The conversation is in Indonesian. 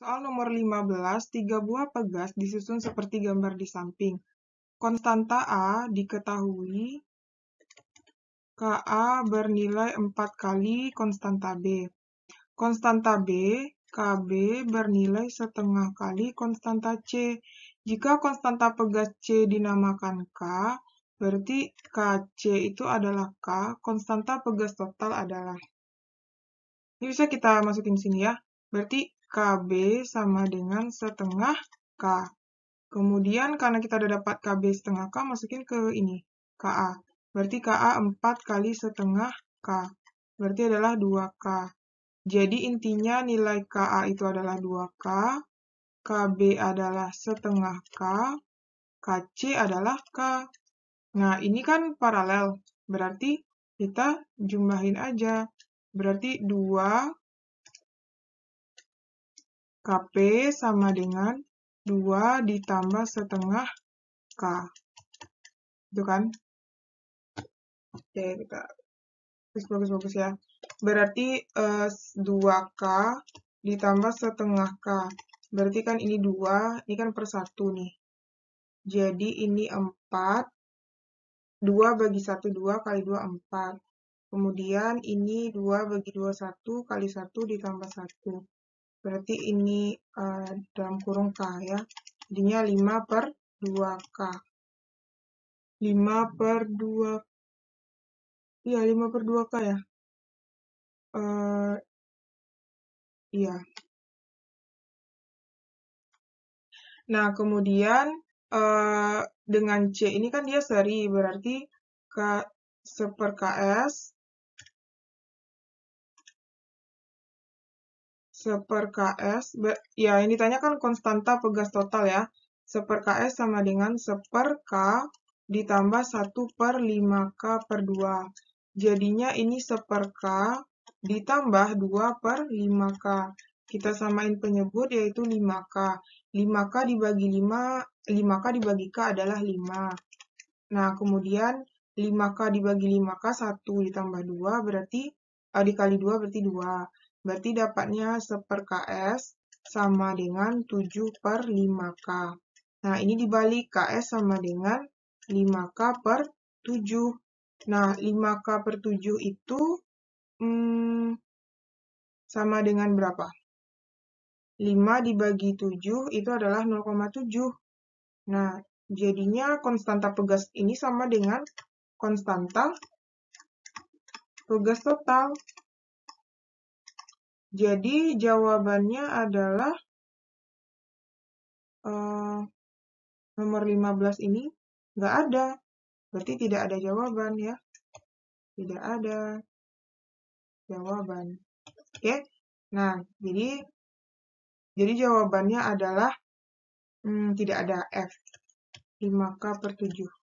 Soal nomor 15, tiga buah pegas disusun seperti gambar di samping. Konstanta A diketahui KA bernilai 4 kali konstanta B. Konstanta B, KB bernilai setengah kali konstanta C. Jika konstanta pegas C dinamakan K, berarti KC itu adalah K, konstanta pegas total adalah. Ini bisa kita masukin sini ya. Berarti KB sama dengan setengah K. Kemudian karena kita udah dapat KB setengah K, masukin ke ini, KA. Berarti KA 4 kali setengah K. Berarti adalah 2K. Jadi intinya nilai KA itu adalah 2K, KB adalah setengah K, KC adalah K. Nah, ini kan paralel, berarti kita jumlahin aja. Berarti 2 KP sama dengan 2 ditambah setengah K. Itu kan? Oke, kita bagus-bagus ya. Berarti eh, 2K ditambah setengah K. Berarti kan ini 2, ini kan per 1 nih. Jadi ini 4, 2 bagi 1, 2 kali 2, 4. Kemudian ini 2 bagi 2, 1 kali 1 ditambah 1 berarti ini uh, dalam kurung K ya. Jadinya 5 per 2K. 5 per 2, iya 5 per 2K ya. Uh, iya. Nah, kemudian uh, dengan C ini kan dia seri, berarti K seper KS seper KS, ya ini tanya kan konstanta pegas total ya, seper KS sama dengan seper K ditambah 1 per 5K per 2. Jadinya ini seper K ditambah 2 per 5K. Kita samain penyebut yaitu 5K. 5K dibagi 5, 5K dibagi K adalah 5. Nah, kemudian 5K dibagi 5K 1 ditambah 2 berarti, eh, dikali 2 berarti 2. Berarti dapatnya 1 per KS sama dengan 7 per 5K. Nah, ini dibalik KS sama dengan 5K per 7. Nah, 5K per 7 itu hmm, sama dengan berapa? 5 dibagi 7 itu adalah 0,7. Nah, jadinya konstanta pegas ini sama dengan konstanta pegas total. Jadi jawabannya adalah uh, nomor 15 ini nggak ada. Berarti tidak ada jawaban ya. Tidak ada jawaban. Oke. Okay? Nah, jadi jadi jawabannya adalah hmm, tidak ada F. 5K per 7.